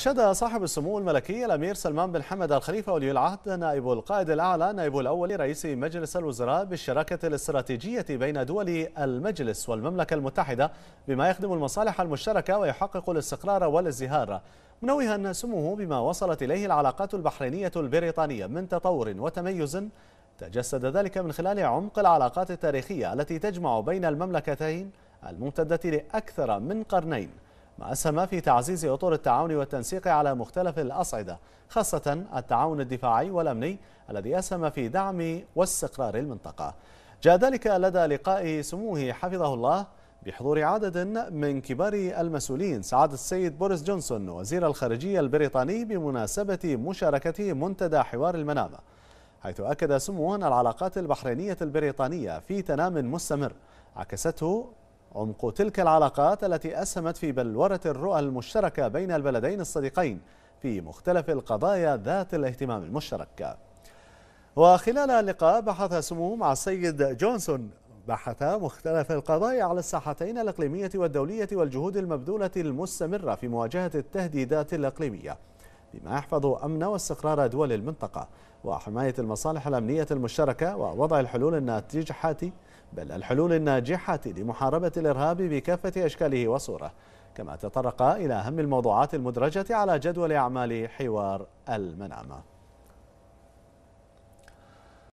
شهد صاحب السمو الملكي الأمير سلمان بن حمد الخليفة ولي العهد نائب القائد الأعلى نائب الأول رئيس مجلس الوزراء بالشراكة الاستراتيجية بين دول المجلس والمملكة المتحدة بما يخدم المصالح المشتركة ويحقق الاستقرار والازدهار منوها سموه بما وصلت إليه العلاقات البحرينية البريطانية من تطور وتميز تجسد ذلك من خلال عمق العلاقات التاريخية التي تجمع بين المملكتين الممتدة لأكثر من قرنين ما أسهم في تعزيز أطر التعاون والتنسيق على مختلف الأصعدة خاصة التعاون الدفاعي والأمني الذي أسهم في دعم واستقرار المنطقة جاء ذلك لدى لقاء سموه حفظه الله بحضور عدد من كبار المسؤولين سعادة السيد بوريس جونسون وزير الخارجية البريطاني بمناسبة مشاركته منتدى حوار المنامة حيث أكد سموه أن العلاقات البحرينية البريطانية في تنام مستمر عكسته عمق تلك العلاقات التي أسهمت في بلورة الرؤى المشتركة بين البلدين الصديقين في مختلف القضايا ذات الاهتمام المشترك وخلال اللقاء بحث سمو مع السيد جونسون بحث مختلف القضايا على الساحتين الإقليمية والدولية والجهود المبذولة المستمرة في مواجهة التهديدات الإقليمية بما يحفظ أمن واستقرار دول المنطقة وحماية المصالح الأمنية المشتركة ووضع الحلول الناتجة بل الحلول الناجحة لمحاربة الإرهاب بكافة أشكاله وصوره كما تطرق إلى أهم الموضوعات المدرجة على جدول أعمال حوار المنامة